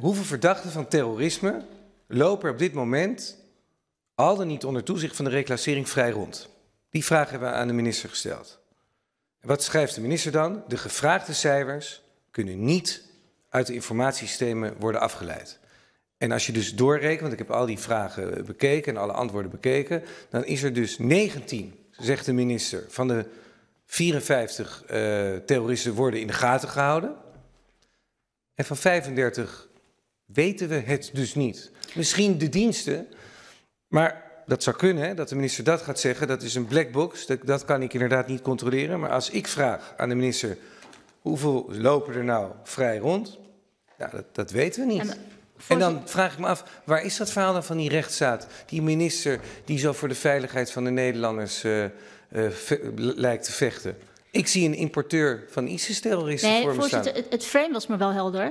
Hoeveel verdachten van terrorisme lopen er op dit moment al dan niet onder toezicht van de reclassering vrij rond? Die vraag hebben we aan de minister gesteld. wat schrijft de minister dan? De gevraagde cijfers kunnen niet uit de informatiesystemen worden afgeleid. En als je dus doorrekent, want ik heb al die vragen bekeken en alle antwoorden bekeken, dan is er dus 19, zegt de minister, van de 54 eh, terroristen worden in de gaten gehouden. En van 35 weten we het dus niet. Misschien de diensten, maar dat zou kunnen, hè, dat de minister dat gaat zeggen. Dat is een black box, dat, dat kan ik inderdaad niet controleren. Maar als ik vraag aan de minister, hoeveel lopen er nou vrij rond? dat, dat weten we niet. En, eh, dan vraag ik me af, waar is dat verhaal dan van die rechtsstaat? Die minister die zo voor de veiligheid van de Nederlanders eh, eh, lijkt te vechten. Ik zie een importeur van ISIS-terroristen Het, het frame was me wel helder.